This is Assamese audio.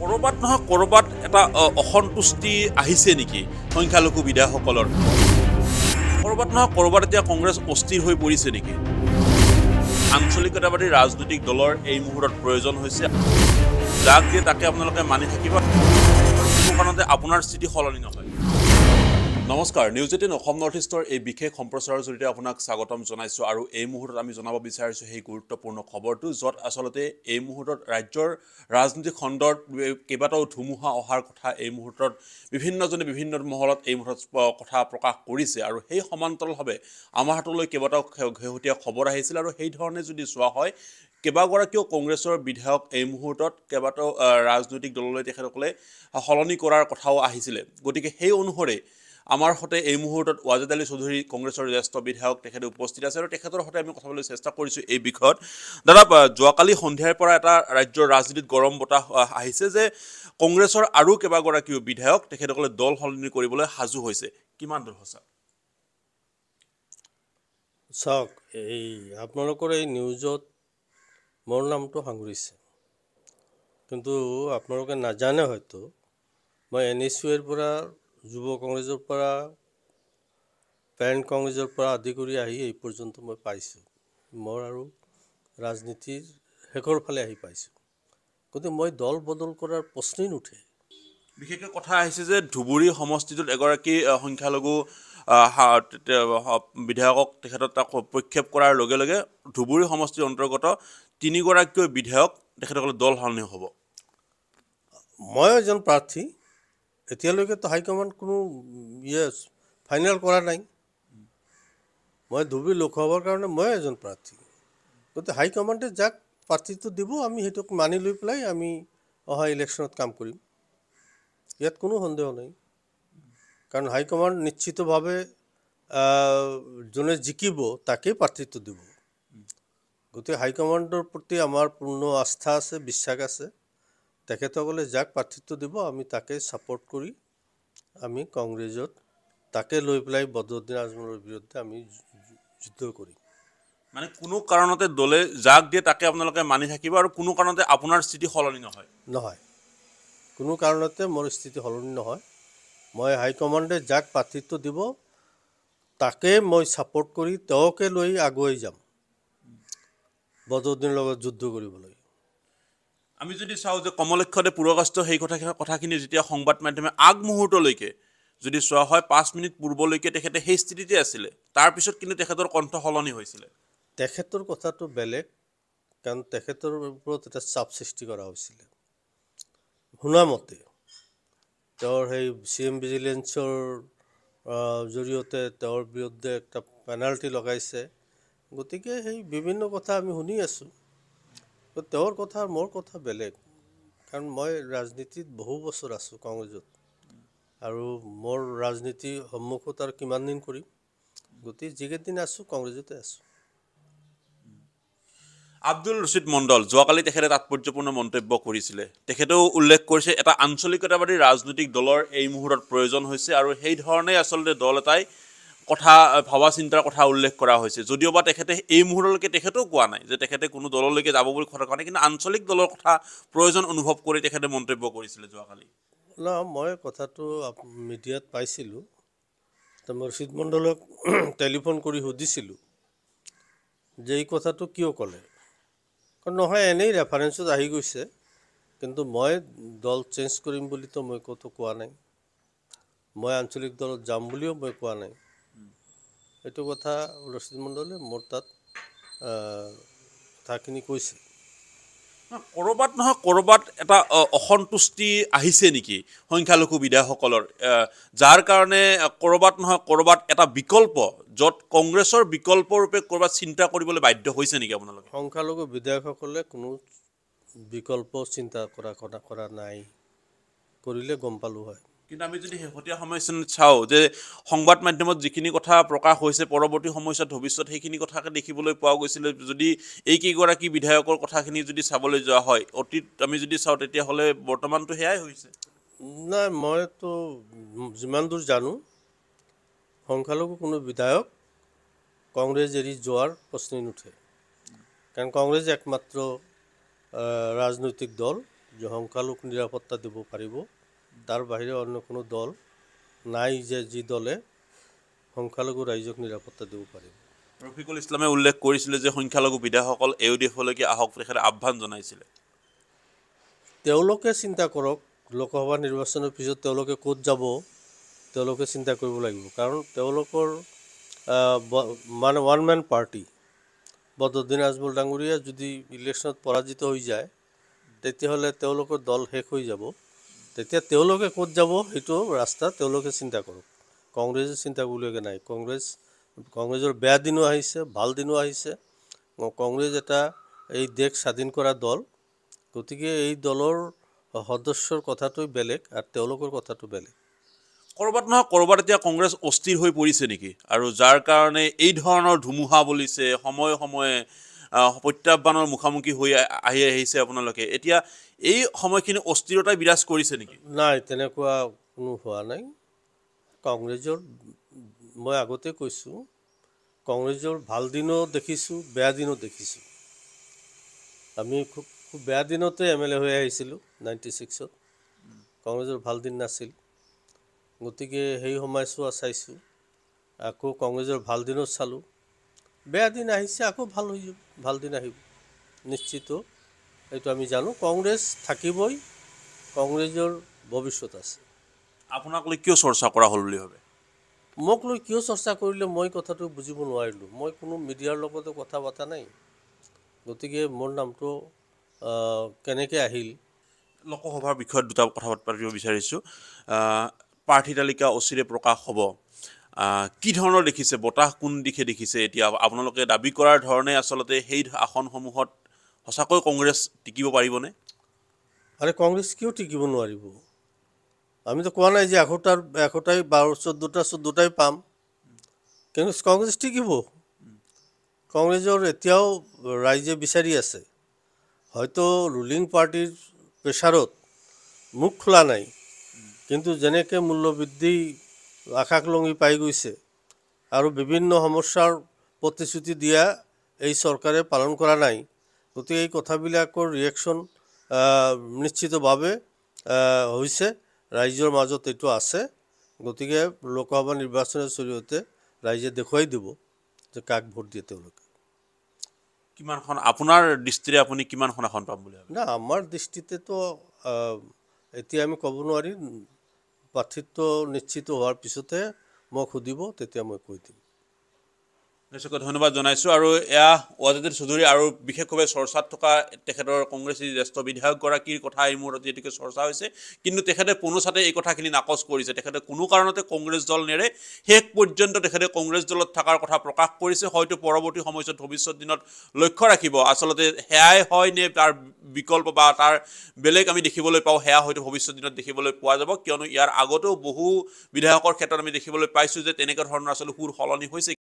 ক'ৰবাত নহয় ক'ৰবাত এটা অসন্তুষ্টি আহিছে নেকি সংখ্যালঘু বিধায়কসকলৰ ক'ৰবাত নহয় ক'ৰবাত এতিয়া কংগ্ৰেছ অস্থিৰ হৈ পৰিছে নেকি আঞ্চলিকতাবাদী ৰাজনৈতিক দলৰ এই মুহূৰ্তত প্ৰয়োজন হৈছে যাক দিয়ে তাকে আপোনালোকে মানি থাকিব কোনো কাৰণতে আপোনাৰ স্থিতি সলনি নহয় নমস্কাৰ নিউজ এইটিন অসম নৰ্থ ইষ্টৰ এই বিশেষ সম্প্ৰচাৰৰ জৰিয়তে আপোনাক স্বাগতম জনাইছোঁ আৰু এই মুহূৰ্তত আমি জনাব বিচাৰিছোঁ সেই গুৰুত্বপূৰ্ণ খবৰটো য'ত আচলতে এই মুহূৰ্তত ৰাজ্যৰ ৰাজনীতি খণ্ডত কেইবাটাও ধুমুহা অহাৰ কথা এই মুহূৰ্তত বিভিন্নজনে বিভিন্ন মহলত এই মুহূৰ্তত কথা প্ৰকাশ কৰিছে আৰু সেই সমান্তৰালভাৱে আমাৰ হাতলৈ কেইবাটাও শেহতীয়া খবৰ আহিছিল আৰু সেইধৰণে যদি চোৱা হয় কেইবাগৰাকীও কংগ্ৰেছৰ বিধায়ক এই মুহূৰ্তত কেইবাটাও ৰাজনৈতিক দললৈ তেখেতসকলে সলনি কৰাৰ কথাও আহিছিলে গতিকে সেই অনুসৰি আমাৰ সৈতে এই মুহূৰ্তত ৱাজেদ আলী চৌধুৰী কংগ্ৰেছৰ জ্যেষ্ঠ বিধায়ক তেখেত উপস্থিত আছে আৰু তেখেতৰ সৈতে আমি কথা পাবলৈ চেষ্টা কৰিছোঁ এই বিষয়ত দাদা যোৱাকালি সন্ধিয়াৰ পৰা এটা ৰাজ্যৰ ৰাজনীতিত গৰম বতাহ আহিছে যে কংগ্ৰেছৰ আৰু কেইবাগৰাকীও বিধায়ক তেখেতসকলে দল সলনি কৰিবলৈ সাজু হৈছে কিমান দূৰ সঁচা চাওক এই আপোনালোকৰ এই নিউজত মোৰ নামটো সাঙুৰিছে কিন্তু আপোনালোকে নাজানে হয়তো মই এন এছ ইউৰ পৰা যুৱ কংগ্ৰেছৰ পৰা পেৰেণ্ট কংগ্ৰেছৰ পৰা আদি কৰি আহি এই পৰ্যন্ত মই পাইছোঁ মোৰ আৰু ৰাজনীতিৰ শেষৰ ফালে আহি পাইছোঁ গতিকে মই দল বদল কৰাৰ প্ৰশ্নেই নুঠে বিশেষকৈ কথা আহিছে যে ধুবুৰী সমষ্টিটোত এগৰাকী সংখ্যালঘু বিধায়কক তেখেতক তাক প্ৰক্ষেপ কৰাৰ লগে লগে ধুবুৰী সমষ্টিৰ অন্তৰ্গত তিনিগৰাকী বিধায়ক তেখেতসকলে দল সলনি হ'ব মই এজন প্ৰাৰ্থী এতিয়ালৈকেতো হাইকমাণ্ড কোনো ইয়ে ফাইনেল কৰা নাই মই ধুবুৰী লোকসভাৰ কাৰণে মই এজন প্ৰাৰ্থী গতিকে হাইকমাণ্ডে যাক প্ৰাৰ্থীটো দিব আমি সেইটোক মানি লৈ পেলাই আমি অহা ইলেকশ্যনত কাম কৰিম ইয়াত কোনো সন্দেহ নাই কাৰণ হাইকমাণ্ড নিশ্চিতভাৱে যোনে জিকিব তাকেই প্ৰাৰ্থীত্ব দিব গতিকে হাইকমাণ্ডৰ প্ৰতি আমাৰ পূৰ্ণ আস্থা আছে বিশ্বাস আছে তেখেতসকলে যাক প্ৰাৰ্থিত্ব দিব আমি তাকে ছাপৰ্ট কৰি আমি কংগ্ৰেছত তাকে লৈ পেলাই বদৰুদ্দিন আজমলৰ বিৰুদ্ধে আমি যুদ্ধ কৰিম মানে কোনো কাৰণতে দলে যাক দিয়ে তাকে আপোনালোকে মানি থাকিব আৰু কোনো কাৰণতে আপোনাৰ স্থিতি সলনি নহয় নহয় কোনো কাৰণতে মোৰ স্থিতি সলনি নহয় মই হাইকমাণ্ডে যাক প্ৰাৰ্থিত্ব দিব তাকে মই ছাপৰ্ট কৰি তেওঁকে লৈ আগুৱাই যাম বদৰুদ্দিনৰ লগত যুদ্ধ কৰিবলৈ আমি যদি চাওঁ যে কমলক্ষদে পূৰ্বগ্ৰাস্ত সেই কথা কথাখিনি যেতিয়া সংবাদ মাধ্যমে আগমুহূৰ্তলৈকে যদি চোৱা হয় পাঁচ মিনিট পূৰ্বলৈকে তেখেতে সেই স্থিতিতে আছিলে তাৰপিছত কিন্তু তেখেতৰ কণ্ঠ সলনি হৈছিলে তেখেতৰ কথাটো বেলেগ কাৰণ তেখেতৰ ওপৰত এটা চাপ সৃষ্টি কৰা হৈছিলে শুনা মতে তেওঁৰ সেই চি এম ভিজিলেঞ্চৰ জৰিয়তে তেওঁৰ বিৰুদ্ধে এটা পেনাল্টি লগাইছে গতিকে সেই বিভিন্ন কথা আমি শুনি আছোঁ তেওঁৰ কথা আৰু মোৰ কথা বেলেগ কাৰণ মই ৰাজনীতিত বহু বছৰ আছোঁ কংগ্ৰেছত আৰু মোৰ ৰাজনীতি সন্মুখত আৰু কিমান দিন কৰিম গতি যিকেইদিন আছোঁ কংগ্ৰেছতে আছোঁ আব্দুল ৰচিদ মণ্ডল যোৱাকালি তেখেতে তাৎপৰ্যপূৰ্ণ মন্তব্য কৰিছিলে তেখেতেও উল্লেখ কৰিছে এটা আঞ্চলিকতাবাদী ৰাজনৈতিক দলৰ এই মুহূৰ্তত প্ৰয়োজন হৈছে আৰু সেইধৰণেই আচলতে দল এটাই কথা ভবা চিন্তাৰ কথা উল্লেখ কৰা হৈছে যদিও বা তেখেতে এই মুহূৰ্তলৈকে তেখেতেও কোৱা নাই যে তেখেতে কোনো দললৈকে যাব বুলি কথা কোৱা নাই কিন্তু আঞ্চলিক দলৰ কথা প্ৰয়োজন অনুভৱ কৰি তেখেতে মন্তব্য কৰিছিলে যোৱাকালি ন মই কথাটো মিডিয়াত পাইছিলোঁ মই ৰচিদ মণ্ডলক টেলিফোন কৰি সুধিছিলোঁ যে এই কথাটো কিয় ক'লে নহয় এনেই ৰেফাৰেঞ্চত আহি গৈছে কিন্তু মই দল চেঞ্জ কৰিম বুলিতো মই ক'তো কোৱা নাই মই আঞ্চলিক দলত যাম বুলিও মই কোৱা নাই সেইটো কথা ৰচিদ মণ্ডলে মোৰ তাত কথাখিনি কৈছে ক'ৰবাত নহয় ক'ৰবাত এটা অসন্তুষ্টি আহিছে নেকি সংখ্যালঘু বিধায়কসকলৰ যাৰ কাৰণে ক'ৰবাত নহয় ক'ৰবাত এটা বিকল্প য'ত কংগ্ৰেছৰ বিকল্পৰূপে ক'ৰবাত চিন্তা কৰিবলৈ বাধ্য হৈছে নেকি আপোনালোকে সংখ্যালঘু বিধায়কসকলে কোনো বিকল্প চিন্তা কৰা কথা কৰা নাই কৰিলে গম পালোঁ হয় কিন্তু আমি যদি শেহতীয়া সময়খিনিত চাওঁ যে সংবাদ মাধ্যমত যিখিনি কথা প্ৰকাশ হৈছে পৰৱৰ্তী সময়ছোৱাত ভৱিষ্যত সেইখিনি কথাকে দেখিবলৈ পোৱা গৈছিলে যদি এইকেইগৰাকী বিধায়কৰ কথাখিনি যদি চাবলৈ যোৱা হয় অতীত আমি যদি চাওঁ তেতিয়াহ'লে বৰ্তমানটো সেয়াই হৈছে নাই মইতো যিমান দূৰ জানো সংখ্যালঘু কোনো বিধায়ক কংগ্ৰেছ এৰি যোৱাৰ প্ৰশ্নেই নুঠে কাৰণ কংগ্ৰেছ একমাত্ৰ ৰাজনৈতিক দল যে সংখ্যালঘু নিৰাপত্তা দিব পাৰিব তাৰ বাহিৰে অন্য কোনো দল নাই যে যি দলে সংখ্যালঘু ৰাইজক নিৰাপত্তা দিব পাৰিব ৰফিকুল ইছলামে উল্লেখ কৰিছিলে যে সংখ্যালঘু বিধায়কসকল এই দেশলৈকে আহক তেখেতে আহ্বান জনাইছিলে তেওঁলোকে চিন্তা কৰক লোকসভা নিৰ্বাচনৰ পিছত তেওঁলোকে ক'ত যাব তেওঁলোকে চিন্তা কৰিব লাগিব কাৰণ তেওঁলোকৰ মানে one man party Badruddin Ajmal ডাঙৰীয়া যদি ইলেকশ্যনত পৰাজিত হৈ যায় তেতিয়াহ'লে তেওঁলোকৰ দল শেষ হৈ যাব তেতিয়া তেওঁলোকে ক'ত যাব সেইটো ৰাস্তা তেওঁলোকে চিন্তা কৰক কংগ্ৰেছে চিন্তা কৰিবলগীয়া নাই কংগ্ৰেছ কংগ্ৰেছৰ বেয়া দিনো আহিছে ভাল দিনো আহিছে কংগ্ৰেছ এটা এই দেশ স্বাধীন কৰা দল গতিকে এই দলৰ সদস্যৰ কথাটোৱেই বেলেগ আৰু তেওঁলোকৰ কথাটো বেলেগ ক'ৰবাত নহয় ক'ৰবাত এতিয়া কংগ্ৰেছ অস্থিৰ হৈ পৰিছে নেকি আৰু যাৰ কাৰণে এই ধৰণৰ ধুমুহা বলিছে সময়ে সময়ে প্ৰত্যাহ্বানৰ মুখামুখি হৈ আহি আহিছে আপোনালোকে এতিয়া এই সময়খিনি অস্থিৰতাই বিৰাজ কৰিছে নেকি নাই তেনেকুৱা কোনো হোৱা নাই কংগ্ৰেছৰ মই আগতে কৈছোঁ কংগ্ৰেছৰ ভাল দিনো দেখিছোঁ বেয়া দিনো দেখিছোঁ আমি খুব খুব বেয়া দিনতে এম এল এ হৈ আহিছিলোঁ নাইণ্টি ছিক্সত কংগ্ৰেছৰ ভাল দিন নাছিল গতিকে সেই সময়ছোৱা চাইছোঁ আকৌ কংগ্ৰেছৰ ভাল দিনত চালোঁ বেয়া দিন আহিছে আকৌ ভাল হৈ যাব ভাল দিন আহিব নিশ্চিত এইটো আমি জানো কংগ্ৰেছ থাকিবই কংগ্ৰেছৰ ভৱিষ্যত আছে আপোনাক লৈ কিয় চৰ্চা কৰা হ'ল বুলি ভাবে মোক লৈ কিয় চৰ্চা কৰিলে মই কথাটো বুজিব নোৱাৰিলোঁ মই কোনো মিডিয়াৰ লগতো কথা পতা নাই গতিকে মোৰ নামটো কেনেকৈ আহিল লোকসভাৰ বিষয়ত দুটা কথা পাতিব বিচাৰিছোঁ প্ৰাৰ্থী তালিকা অচিৰে প্ৰকাশ হ'ব কি ধৰণৰ দেখিছে বতাহ কোন দিশে দেখিছে এতিয়া আপোনালোকে দাবী কৰাৰ ধৰণে আচলতে সেই আসনসমূহত সঁচাকৈ কংগ্ৰেছ টিকিব পাৰিবনে আৰে কংগ্ৰেছ কিয় টিকিব নোৱাৰিব আমিতো কোৱা নাই যে এশটাৰ এশটাই বাৰ দুটা চৈধ্যটা দুটাই পাম কিন্তু কংগ্ৰেছ টিকিব কংগ্ৰেছৰ এতিয়াও ৰাইজে বিচাৰি আছে হয়তো ৰুলিং পাৰ্টীৰ প্ৰেছাৰত মুখ খোলা নাই কিন্তু যেনেকৈ মূল্যবৃদ্ধি লাখাকলঙ্গি পাই গৈছে আৰু বিভিন্ন সমস্যাৰ প্ৰতিশ্ৰুতি দিয়া এই চৰকাৰে পালন কৰা নাই গতিকে এই কথাবিলাকৰ ৰিয়েকশ্যন নিশ্চিতভাৱে হৈছে ৰাইজৰ মাজত এইটো আছে গতিকে লোকসভা নিৰ্বাচনৰ জৰিয়তে ৰাইজে দেখুৱাই দিব যে কাক ভোট দিয়ে তেওঁলোকে কিমানখন আপোনাৰ দৃষ্টিৰে আপুনি কিমানখন আসন পাম বুলি নাই আমাৰ দৃষ্টিতেতো এতিয়া আমি ক'ব নোৱাৰিম প্ৰাৰ্থিত্ব নিশ্চিত হোৱাৰ পিছতহে মোক সুধিব তেতিয়া মই কৈ দিম নিশ্চয় ধন্যবাদ জনাইছোঁ আৰু এয়া ৱাজিদিন চৌধুৰী আৰু বিশেষভাৱে চৰ্চাত থকা তেখেতৰ কংগ্ৰেছী জ্যেষ্ঠ বিধায়কগৰাকীৰ কথা এই মূৰত যিহেতুকে চৰ্চা হৈছে কিন্তু তেখেতে পোনচাতে এই কথাখিনি নাকচ কৰিছে তেখেতে কোনো কাৰণতে কংগ্ৰেছ দল নেৰে শেষ পৰ্যন্ত তেখেতে কংগ্ৰেছ দলত থকাৰ কথা প্ৰকাশ কৰিছে হয়তো পৰৱৰ্তী সময়ছোৱাত ভৱিষ্যত দিনত লক্ষ্য ৰাখিব আচলতে সেয়াই হয় নে তাৰ বিকল্প বা তাৰ বেলেগ আমি দেখিবলৈ পাওঁ সেয়া হয়তো ভৱিষ্যত দিনত দেখিবলৈ পোৱা যাব কিয়নো ইয়াৰ আগতেও বহু বিধায়কৰ ক্ষেত্ৰত আমি দেখিবলৈ পাইছোঁ যে তেনেকুৱা ধৰণৰ আচলতে সুৰ সলনি হৈছে